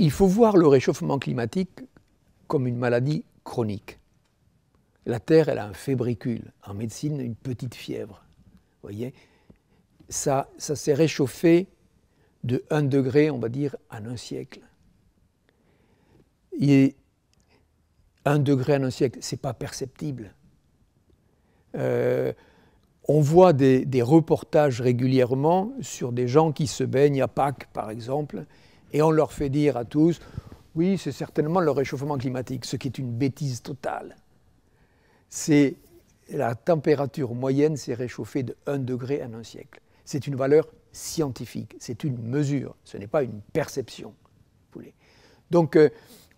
il faut voir le réchauffement climatique comme une maladie chronique. La Terre, elle a un fébricule, en médecine, une petite fièvre. Vous voyez Ça, ça s'est réchauffé de 1 degré, on va dire, en un siècle. Et 1 degré en un siècle, ce n'est pas perceptible. Euh, on voit des, des reportages régulièrement sur des gens qui se baignent à Pâques, par exemple, et on leur fait dire à tous, oui, c'est certainement le réchauffement climatique, ce qui est une bêtise totale. C'est la température moyenne s'est réchauffée de 1 degré en un siècle. C'est une valeur scientifique, c'est une mesure, ce n'est pas une perception. Donc euh,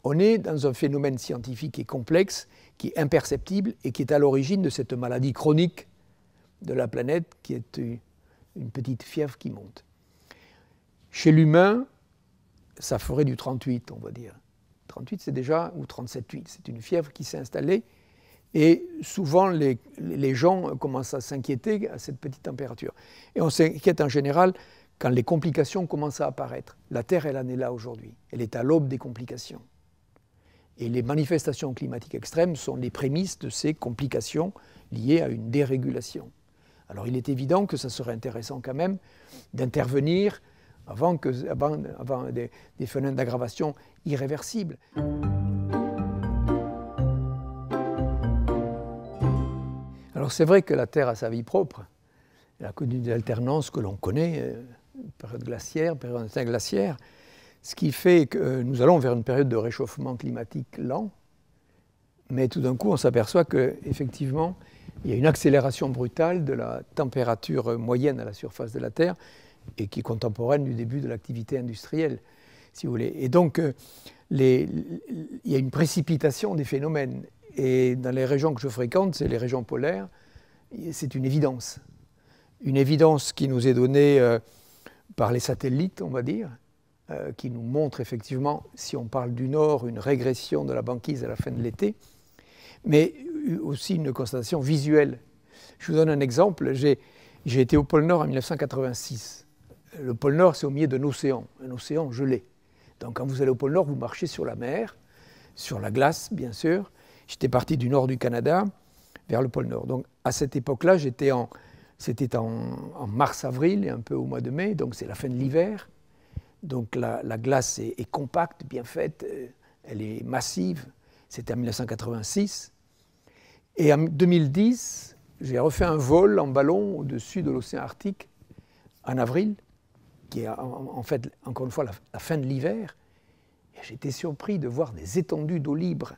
on est dans un phénomène scientifique et complexe qui est imperceptible et qui est à l'origine de cette maladie chronique de la planète qui est euh, une petite fièvre qui monte. Chez l'humain, ça ferait du 38, on va dire. 38, c'est déjà, ou 37-8. c'est une fièvre qui s'est installée. Et souvent, les, les gens commencent à s'inquiéter à cette petite température. Et on s'inquiète en général quand les complications commencent à apparaître. La Terre, elle en est là aujourd'hui. Elle est à l'aube des complications. Et les manifestations climatiques extrêmes sont les prémices de ces complications liées à une dérégulation. Alors il est évident que ça serait intéressant quand même d'intervenir avant, que, avant, des, des phénomènes d'aggravation irréversibles. Alors c'est vrai que la Terre a sa vie propre. Elle a connu des alternances que l'on connaît, euh, période glaciaire, période interglaciaire, ce qui fait que euh, nous allons vers une période de réchauffement climatique lent, mais tout d'un coup on s'aperçoit qu'effectivement il y a une accélération brutale de la température moyenne à la surface de la Terre, et qui est contemporaine du début de l'activité industrielle, si vous voulez. Et donc, euh, il y a une précipitation des phénomènes. Et dans les régions que je fréquente, c'est les régions polaires, c'est une évidence. Une évidence qui nous est donnée euh, par les satellites, on va dire, euh, qui nous montre effectivement, si on parle du Nord, une régression de la banquise à la fin de l'été, mais aussi une constatation visuelle. Je vous donne un exemple. J'ai été au pôle Nord en 1986 le pôle Nord, c'est au milieu d'un océan, un océan gelé. Donc quand vous allez au pôle Nord, vous marchez sur la mer, sur la glace, bien sûr. J'étais parti du nord du Canada vers le pôle Nord. Donc à cette époque-là, j'étais en, c'était en, mars-avril et un peu au mois de mai, donc c'est la fin de l'hiver. Donc la, glace est, est, compacte, bien faite, euh, elle est massive. C'était en 1986. Et en 2010, j'ai refait un vol en ballon au-dessus de l'océan Arctique en avril qui est en fait, encore une fois, la, fin de l'hiver, j'étais surpris de voir des étendues d'eau libre.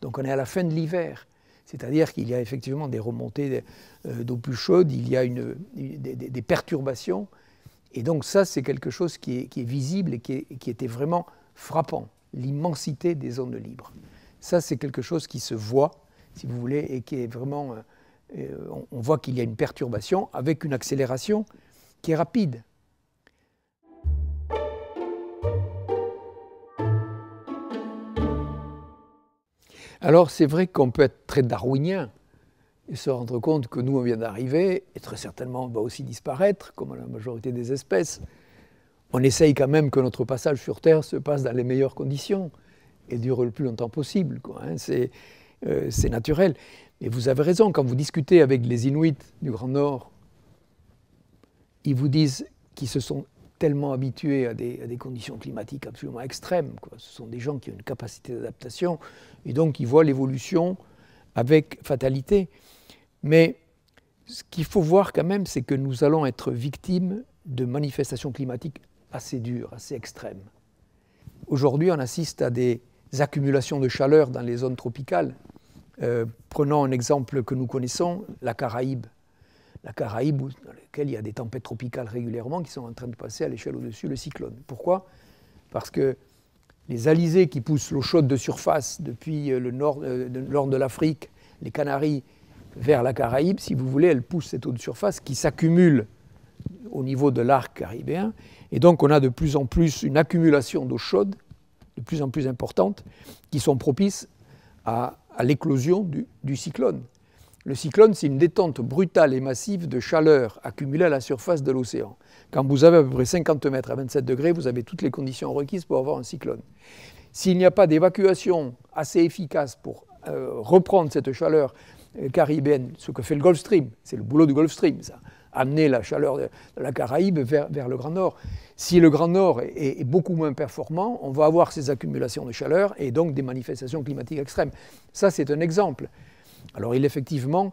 Donc on est à la fin de l'hiver. C'est-à-dire qu'il y a effectivement des remontées euh, d'eau plus chaude, il y a des, perturbations. Et donc ça, c'est quelque chose qui est, visible et qui, qui, était vraiment frappant, l'immensité des zones libres. Ça, c'est quelque chose qui se voit, si vous voulez, et qui est vraiment... Euh, euh, on voit qu'il y a une perturbation avec une accélération qui est rapide. Alors c'est vrai qu'on peut être très darwinien et se rendre compte que nous, on vient d'arriver, et très certainement on va aussi disparaître, comme la majorité des espèces. On essaye quand même que notre passage sur Terre se passe dans les meilleures conditions et dure le plus longtemps possible. Hein. Euh, c'est naturel. Mais vous avez raison, quand vous discutez avec les Inuits du Grand Nord, ils vous disent qu'ils se sont tellement habitués à des, conditions climatiques absolument extrêmes. Ce sont des gens qui ont une capacité d'adaptation et donc ils voient l'évolution avec fatalité. Mais ce qu'il faut voir quand même, c'est que nous allons être victimes de manifestations climatiques assez dures, assez extrêmes. Aujourd'hui, on assiste à des accumulations de chaleur dans les zones tropicales. Euh, prenons un exemple que nous connaissons, la Caraïbe la Caraïbe, dans laquelle il y a des tempêtes tropicales régulièrement qui sont en train de passer à l'échelle au-dessus, le cyclone. Pourquoi Parce que les alizés qui poussent l'eau chaude de surface depuis euh, euh, le nord, de l'Afrique, les Canaries, vers la Caraïbe, si vous voulez, elles poussent cette eau de surface qui s'accumule au niveau de l'arc caribéen. Et donc on a de plus en plus une accumulation d'eau chaude, de plus en plus importante, qui sont propices à, l'éclosion du cyclone. Le cyclone, c'est une détente brutale et massive de chaleur accumulée à la surface de l'océan. Quand vous avez à peu près 50 mètres à 27 degrés, vous avez toutes les conditions requises pour avoir un cyclone. S'il n'y a pas d'évacuation assez efficace pour euh, reprendre cette chaleur euh, caribéenne, ce que fait le Gulf Stream, c'est le boulot du Gulf Stream, ça, amener la chaleur de la Caraïbe vers, le Grand Nord. Si le Grand Nord est, beaucoup moins performant, on va avoir ces accumulations de chaleur et donc des manifestations climatiques extrêmes. Ça, c'est un exemple. Alors effectivement,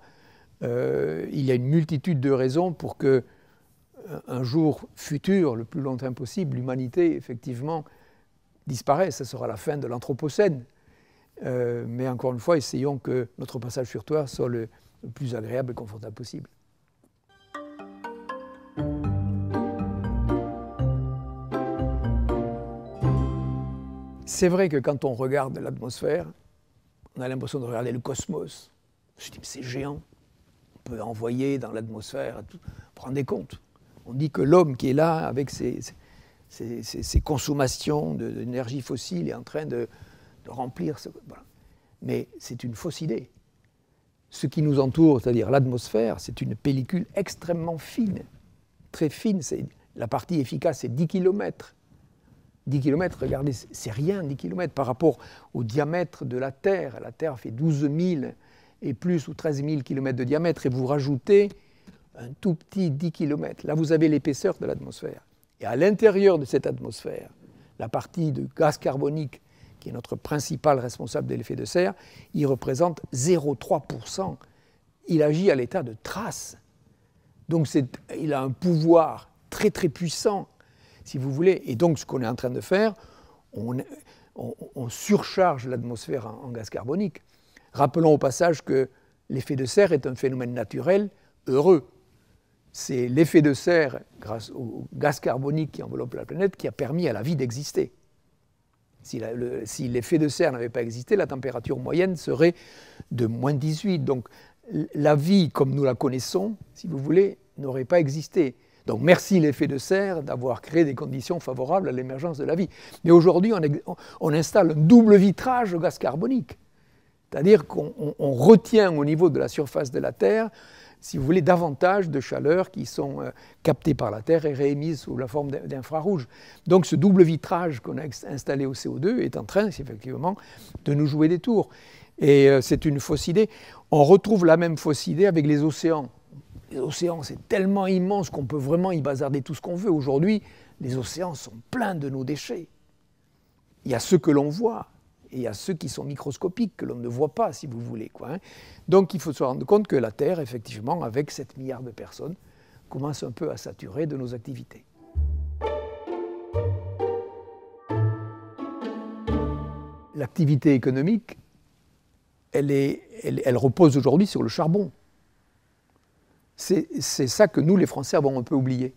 euh, il y a une multitude de raisons pour que euh, un jour futur, le plus longtemps possible, l'humanité effectivement disparaisse. Ce sera la fin de l'Anthropocène. Euh, mais encore une fois, essayons que notre passage sur toi soit le plus agréable et confortable possible. C'est vrai que quand on regarde l'atmosphère, on a l'impression de regarder le cosmos. Je me c'est géant. On peut envoyer dans l'atmosphère. Vous vous rendez compte On dit que l'homme qui est là, avec ses, consommations d'énergie fossile, est en train de, remplir ce. Mais c'est une fausse idée. Ce qui nous entoure, c'est-à-dire l'atmosphère, c'est une pellicule extrêmement fine. Très fine. La partie efficace, c'est 10 km. 10 km, regardez, c'est rien 10 km par rapport au diamètre de la Terre. La Terre fait 12 000 et plus ou 13 000 km de diamètre et vous rajoutez un tout petit 10 km. Là, vous avez l'épaisseur de l'atmosphère. Et à l'intérieur de cette atmosphère, la partie de gaz carbonique, qui est notre principal responsable de l'effet de serre, il représente 0,3%. Il agit à l'état de trace. Donc il a un pouvoir très très puissant, si vous voulez. Et donc ce qu'on est en train de faire, on, surcharge l'atmosphère en gaz carbonique. Rappelons au passage que l'effet de serre est un phénomène naturel heureux. C'est l'effet de serre, grâce au gaz carbonique qui enveloppe la planète, qui a permis à la vie d'exister. Si, l'effet de serre n'avait pas existé, la température moyenne serait de moins 18. Donc la vie comme nous la connaissons, si vous voulez, n'aurait pas existé. Donc merci l'effet de serre d'avoir créé des conditions favorables à l'émergence de la vie. Mais aujourd'hui, on, on installe un double vitrage au gaz carbonique. C'est-à-dire qu'on retient au niveau de la surface de la Terre, si vous voulez, davantage de chaleur qui sont euh, captées par la Terre et réémises sous la forme d'infrarouge. Donc ce double vitrage qu'on a installé au CO2 est en train, effectivement, de nous jouer des tours. Et euh, c'est une fausse idée. On retrouve la même fausse idée avec les océans. Les océans, c'est tellement immense qu'on peut vraiment y bazarder tout ce qu'on veut. Aujourd'hui, les océans sont pleins de nos déchets. Il y a ce que l'on voit, et il y a ceux qui sont microscopiques, que l'on ne voit pas, si vous voulez. Hein. Donc il faut se rendre compte que la Terre, effectivement, avec 7 milliards de personnes, commence un peu à saturer de nos activités. L'activité économique, elle, repose aujourd'hui sur le charbon. C'est ça que nous, les Français, avons un peu oublié.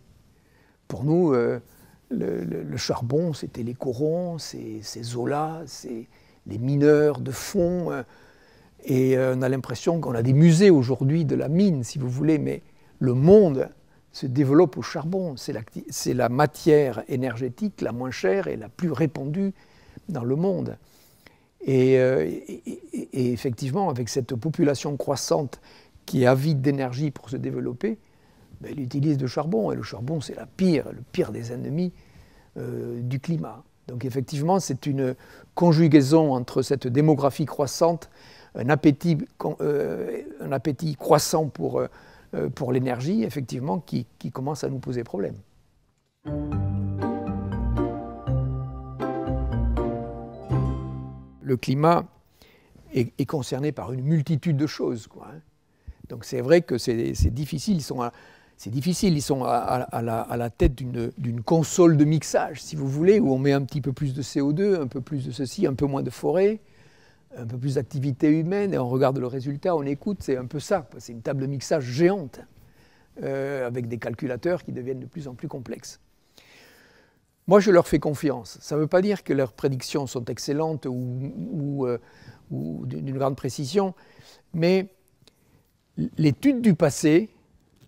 Pour nous, euh, le, charbon, c'était les corons, c'est Zola, c'est les mineurs de fond. Euh, et euh, on a l'impression qu'on a des musées aujourd'hui de la mine, si vous voulez, mais le monde se développe au charbon. C'est la, matière énergétique la moins chère et la plus répandue dans le monde. Et, euh, effectivement, avec cette population croissante qui est avide d'énergie pour se développer, ben, elle utilise du charbon. Et le charbon, c'est la pire, le pire des ennemis du climat. Donc effectivement, c'est une conjugaison entre cette démographie croissante, un appétit, euh, croissant pour, euh, euh, pour l'énergie, effectivement, qui, commence à nous poser problème. Le climat est, concerné par une multitude de choses. Quoi, hein. Donc c'est vrai que c'est difficile, ils sont c'est difficile. Ils sont à, la, tête d'une console de mixage, si vous voulez, où on met un petit peu plus de CO2, un peu plus de ceci, un peu moins de forêt, un peu plus d'activité humaine, et on regarde le résultat, on écoute, c'est un peu ça. C'est une table de mixage géante, euh, avec des calculateurs qui deviennent de plus en plus complexes. Moi, je leur fais confiance. Ça ne veut pas dire que leurs prédictions sont excellentes ou euh, d'une grande précision, mais l'étude du passé,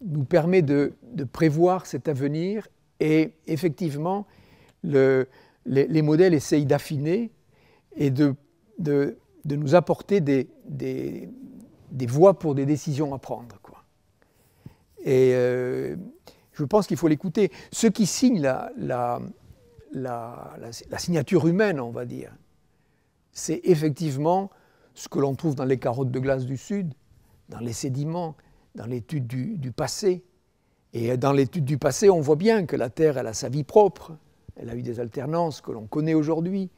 nous permet de, prévoir cet avenir et effectivement, les, modèles essayent d'affiner et de, de, nous apporter des, des, voies pour des décisions à prendre. Quoi. Et euh, je pense qu'il faut l'écouter. Ce qui signe la, signature humaine, on va dire, c'est effectivement ce que l'on trouve dans les carottes de glace du Sud, dans les sédiments, dans l'étude du, passé. Et dans l'étude du passé, on voit bien que la Terre, elle a sa vie propre. Elle a eu des alternances que l'on connaît aujourd'hui,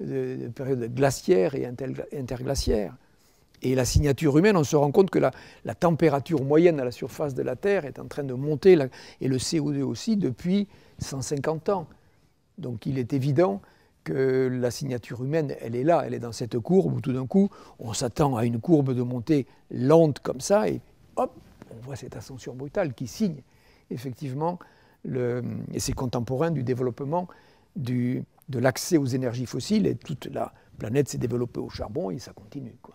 de, périodes glaciaires et interglaciaires. Et la signature humaine, on se rend compte que la, température moyenne à la surface de la Terre est en train de monter, et le CO2 aussi, depuis 150 ans. Donc il est évident que la signature humaine, elle est là, elle est dans cette courbe où tout d'un coup, on s'attend à une courbe de montée lente comme ça, et hop, on voit cette ascension brutale qui signe effectivement le, et c'est contemporain du développement de l'accès aux énergies fossiles et toute la planète s'est développée au charbon et ça continue. Quoi.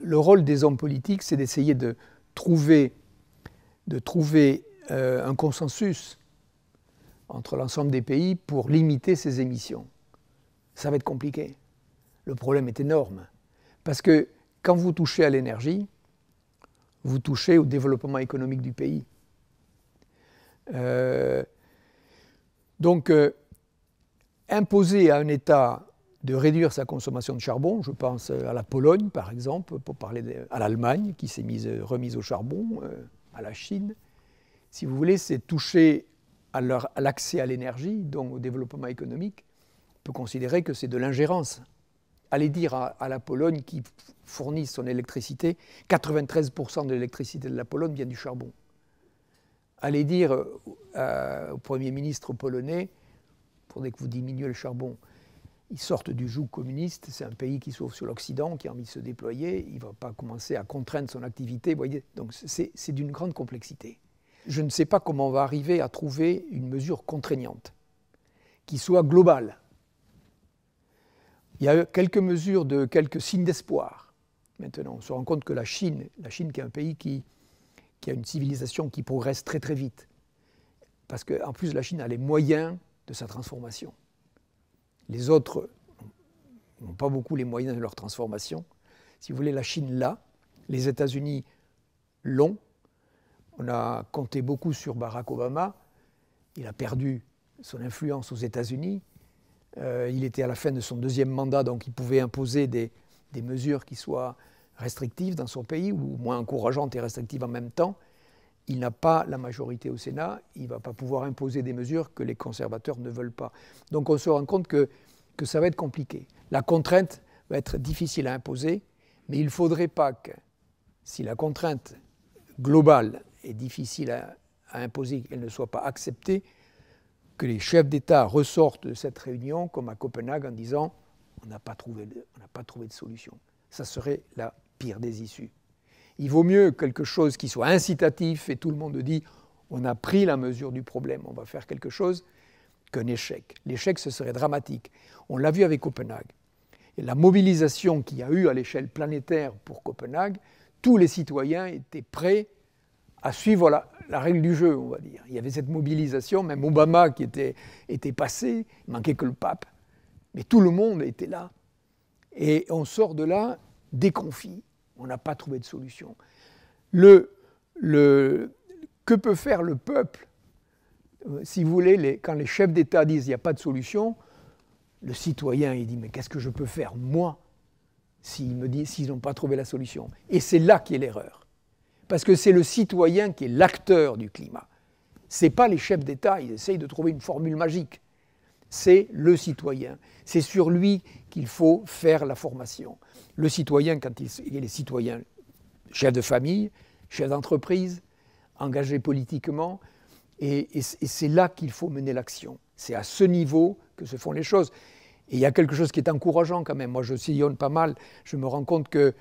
Le rôle des hommes politiques, c'est d'essayer de trouver, euh, un consensus entre l'ensemble des pays pour limiter ces émissions. Ça va être compliqué le problème est énorme. Parce que quand vous touchez à l'énergie, vous touchez au développement économique du pays. Euh, donc, euh, imposer à un État de réduire sa consommation de charbon, je pense à la Pologne par exemple, pour parler à l'Allemagne qui s'est mise, remise au charbon, euh, à la Chine, si vous voulez, c'est toucher à, l'accès à l'énergie, donc au développement économique, on peut considérer que c'est de l'ingérence allez dire à, la Pologne qui fournit son électricité, 93% de l'électricité de la Pologne vient du charbon. Allez dire euh, euh, au Premier ministre polonais, dès que vous diminuez le charbon. Ils sortent du joug communiste, c'est un pays qui s'ouvre sur l'Occident, qui a envie de se déployer, il ne va pas commencer à contraindre son activité, voyez. Donc c'est d'une grande complexité. Je ne sais pas comment on va arriver à trouver une mesure contraignante, qui soit globale, il y a quelques mesures de quelques signes d'espoir. Maintenant, on se rend compte que la Chine, la Chine qui est un pays qui, a une civilisation qui progresse très très vite, parce qu'en plus la Chine a les moyens de sa transformation. Les autres n'ont pas beaucoup les moyens de leur transformation. Si vous voulez, la Chine l'a, les États-Unis l'ont. On a compté beaucoup sur Barack Obama. Il a perdu son influence aux États-Unis. Euh, il était à la fin de son deuxième mandat, donc il pouvait imposer des, mesures qui soient restrictives dans son pays, ou moins encourageantes et restrictives en même temps. Il n'a pas la majorité au Sénat, il ne va pas pouvoir imposer des mesures que les conservateurs ne veulent pas. Donc on se rend compte que, que ça va être compliqué. La contrainte va être difficile à imposer, mais il ne faudrait pas que, si la contrainte globale est difficile à imposer, qu'elle ne soit pas acceptée, que les chefs d'État ressortent de cette réunion comme à Copenhague en disant on n'a pas, trouvé de, pas trouvé de solution. Ça serait la pire des issues. Il vaut mieux quelque chose qui soit incitatif et tout le monde dit on a pris la mesure du problème, on va faire quelque chose, qu'un échec. L'échec, ce serait dramatique. On l'a vu avec Copenhague. Et la mobilisation qu'il y a eu à l'échelle planétaire pour Copenhague, tous les citoyens étaient prêts à suivre la, règle du jeu, on va dire. Il y avait cette mobilisation, même Obama qui était, était passé, il manquait que le pape, mais tout le monde était là. Et on sort de là déconfit, on n'a pas trouvé de solution. Le, le, que peut faire le peuple euh, Si vous voulez, quand les chefs d'État disent qu'il n'y a pas de solution, le citoyen il dit mais qu'est-ce que je peux faire moi s'ils n'ont pas trouvé la solution Et c'est là qu'est l'erreur parce que c'est le citoyen qui est l'acteur du climat. Ce n'est pas les chefs d'État, ils essayent de trouver une formule magique. C'est le citoyen. C'est sur lui qu'il faut faire la formation. Le citoyen, quand il, est citoyen, chef de famille, chef d'entreprise, engagé politiquement, et, et c'est là qu'il faut mener l'action. C'est à ce niveau que se font les choses. Et il y a quelque chose qui est encourageant quand même. Moi, je sillonne pas mal. Je me rends compte que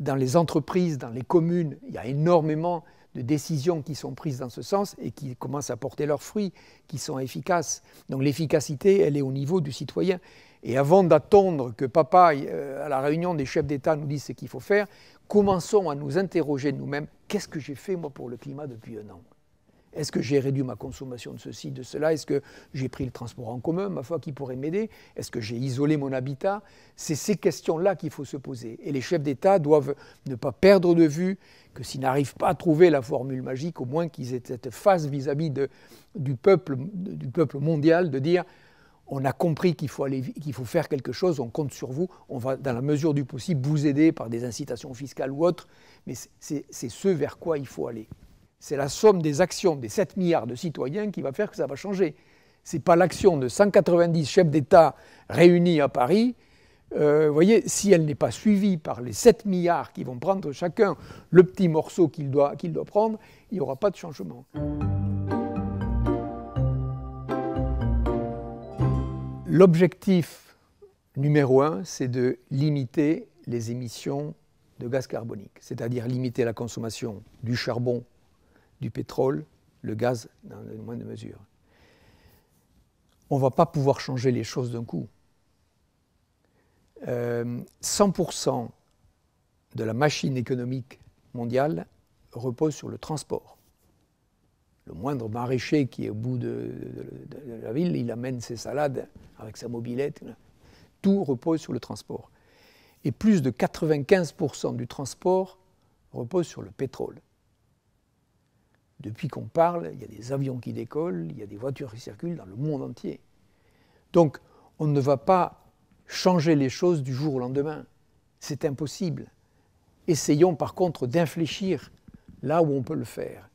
dans les entreprises, dans les communes, il y a énormément de décisions qui sont prises dans ce sens et qui commencent à porter leurs fruits, qui sont efficaces. Donc l'efficacité, elle est au niveau du citoyen. Et avant d'attendre que papa, euh, à la réunion des chefs d'État, nous dise ce qu'il faut faire, commençons à nous interroger nous-mêmes, qu'est-ce que j'ai fait moi pour le climat depuis un an est-ce que j'ai réduit ma consommation de ceci, de cela Est-ce que j'ai pris le transport en commun, ma foi, qui pourrait m'aider Est-ce que j'ai isolé mon habitat C'est ces questions-là qu'il faut se poser. Et les chefs d'État doivent ne pas perdre de vue que s'ils n'arrivent pas à trouver la formule magique, au moins qu'ils aient cette face vis-à-vis du, peuple, du peuple mondial, de dire on a compris qu'il faut, qu'il faut faire quelque chose, on compte sur vous, on va, dans la mesure du possible, vous aider par des incitations fiscales ou autres, mais c'est ce vers quoi il faut aller c'est la somme des actions des 7 milliards de citoyens qui va faire que ça va changer. Ce n'est pas l'action de 190 chefs d'État réunis à Paris. Euh, voyez, si elle n'est pas suivie par les 7 milliards qui vont prendre chacun le petit morceau qu'il doit, doit prendre, il n'y aura pas de changement. L'objectif numéro un, c'est de limiter les émissions de gaz carbonique, c'est-à-dire limiter la consommation du charbon du pétrole, le gaz dans une moindre mesure. On ne va pas pouvoir changer les choses d'un coup. 100% euh, de la machine économique mondiale repose sur le transport. Le moindre maraîcher qui est au bout de, de la ville, il amène ses salades avec sa mobilette. Tout repose sur le transport. Et plus de 95% du transport repose sur le pétrole. Depuis qu'on parle, il y a des avions qui décollent, il y a des voitures qui circulent dans le monde entier. Donc, on ne va pas changer les choses du jour au lendemain. C'est impossible. Essayons par contre d'infléchir là où on peut le faire.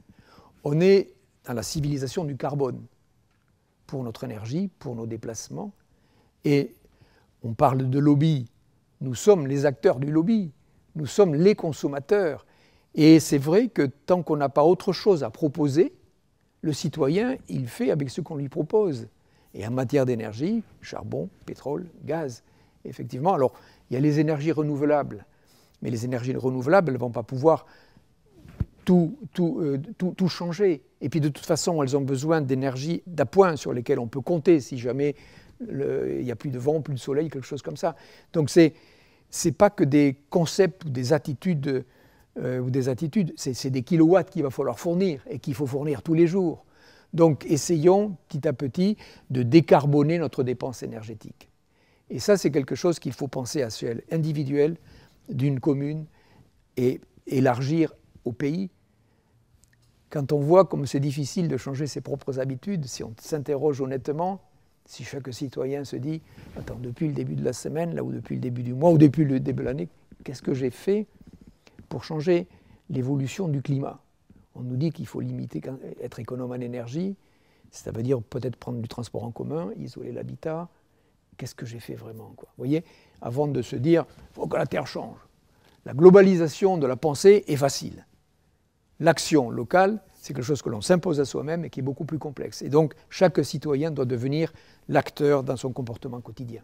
On est dans la civilisation du carbone pour notre énergie, pour nos déplacements. Et on parle de lobby. Nous sommes les acteurs du lobby. Nous sommes les consommateurs. Et c'est vrai que tant qu'on n'a pas autre chose à proposer, le citoyen, il fait avec ce qu'on lui propose. Et en matière d'énergie, charbon, pétrole, gaz, effectivement. Alors, il y a les énergies renouvelables, mais les énergies renouvelables ne vont pas pouvoir tout, tout, euh, tout, tout, changer. Et puis, de toute façon, elles ont besoin d'énergie d'appoint sur lesquelles on peut compter si jamais il n'y a plus de vent, plus de soleil, quelque chose comme ça. Donc, ce n'est pas que des concepts ou des attitudes euh, ou des attitudes, c'est des kilowatts qu'il va falloir fournir et qu'il faut fournir tous les jours. Donc essayons petit à petit de décarboner notre dépense énergétique. Et ça, c'est quelque chose qu'il faut penser à celle individuelle d'une commune et élargir au pays. Quand on voit comme c'est difficile de changer ses propres habitudes, si on s'interroge honnêtement, si chaque citoyen se dit, attends, depuis le début de la semaine, là, ou depuis le début du mois, ou depuis le début de l'année, qu'est-ce que j'ai fait pour changer l'évolution du climat. On nous dit qu'il faut limiter, être économe en énergie, ça veut dire peut-être prendre du transport en commun, isoler l'habitat. Qu'est-ce que j'ai fait vraiment quoi Vous voyez, avant de se dire, il faut que la Terre change. La globalisation de la pensée est facile. L'action locale, c'est quelque chose que l'on s'impose à soi-même et qui est beaucoup plus complexe. Et donc, chaque citoyen doit devenir l'acteur dans son comportement quotidien.